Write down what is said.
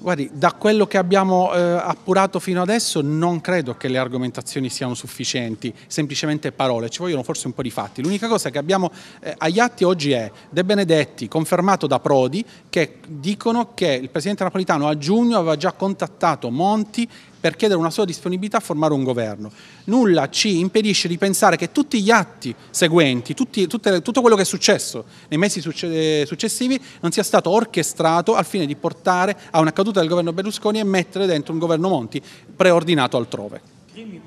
Guardi, da quello che abbiamo eh, appurato fino adesso non credo che le argomentazioni siano sufficienti, semplicemente parole, ci vogliono forse un po' di fatti. L'unica cosa che abbiamo eh, agli atti oggi è De Benedetti, confermato da Prodi, che dicono che il Presidente Napolitano a giugno aveva già contattato Monti per chiedere una sua disponibilità a formare un governo. Nulla ci impedisce di pensare che tutti gli atti seguenti, tutti, tutte, tutto quello che è successo nei mesi eh, successivi non sia stato orchestrato al fine di portare a una caduta del governo Berlusconi e mettere dentro un governo Monti preordinato altrove.